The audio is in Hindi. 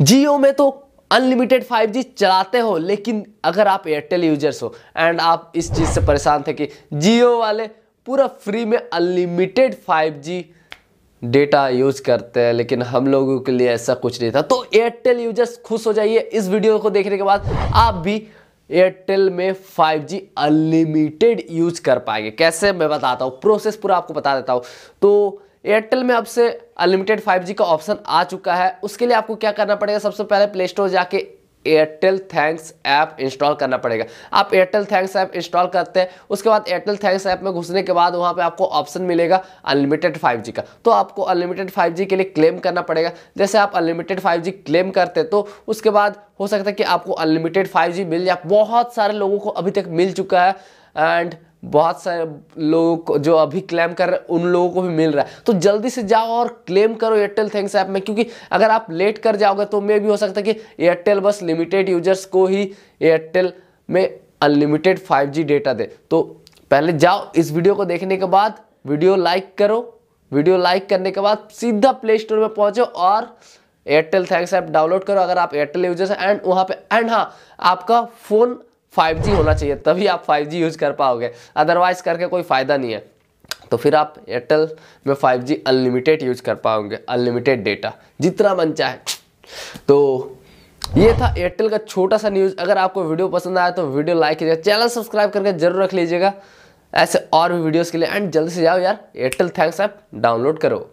जियो में तो अनलिमिटेड 5G चलाते हो लेकिन अगर आप एयरटेल यूजर्स हो एंड आप इस चीज़ से परेशान थे कि जियो वाले पूरा फ्री में अनलिमिटेड 5G डेटा यूज करते हैं लेकिन हम लोगों के लिए ऐसा कुछ नहीं था तो एयरटेल यूजर्स खुश हो जाइए इस वीडियो को देखने के बाद आप भी एयरटेल में 5G अनलिमिटेड यूज कर पाएंगे कैसे मैं बताता हूँ प्रोसेस पूरा आपको बता देता हूँ तो एयरटेल में अब से अनलिमिटेड 5G का ऑप्शन आ चुका है उसके लिए आपको क्या करना पड़ेगा सबसे पहले प्ले स्टोर जाके एयरटेल थैंक्स ऐप इंस्टॉल करना पड़ेगा आप एयरटेल थैंक्स ऐप इंस्टॉल करते हैं उसके बाद एयरटेल थैंक्स ऐप में घुसने के बाद वहाँ पे आपको ऑप्शन मिलेगा अनलिमिटेड 5G का तो आपको अनलिमिटेड 5G के लिए क्लेम करना पड़ेगा जैसे आप अनलिमिटेड 5G क्लेम करते हैं तो उसके बाद हो सकता है कि आपको अनलिमिटेड 5G मिल जाए बहुत सारे लोगों को अभी तक मिल चुका है एंड बहुत सारे लोगों को जो अभी क्लेम कर रहे हैं उन लोगों को भी मिल रहा है तो जल्दी से जाओ और क्लेम करो एयरटेल थैंक्स ऐप में क्योंकि अगर आप लेट कर जाओगे तो मे भी हो सकता है कि एयरटेल बस लिमिटेड यूजर्स को ही एयरटेल में अनलिमिटेड 5G डेटा दे तो पहले जाओ इस वीडियो को देखने के बाद वीडियो लाइक करो वीडियो लाइक करने के बाद सीधा प्ले स्टोर में पहुँचो और एयरटेल थैंक्स ऐप डाउनलोड करो अगर आप एयरटेल यूजर्स हैं एंड वहाँ पे एंड हाँ आपका फ़ोन 5G होना चाहिए तभी आप 5G यूज कर पाओगे अदरवाइज करके कोई फ़ायदा नहीं है तो फिर आप एयरटेल में 5G अनलिमिटेड यूज कर पाओगे अनलिमिटेड डेटा जितना मन चाहे तो ये था एयरटेल का छोटा सा न्यूज़ अगर आपको वीडियो पसंद आया तो वीडियो लाइक कीजिएगा चैनल सब्सक्राइब करके जरूर रख लीजिएगा ऐसे और भी वीडियोज के लिए एंड जल्दी से जाओ यार एयरटेल थैंक्स ऐप डाउनलोड करो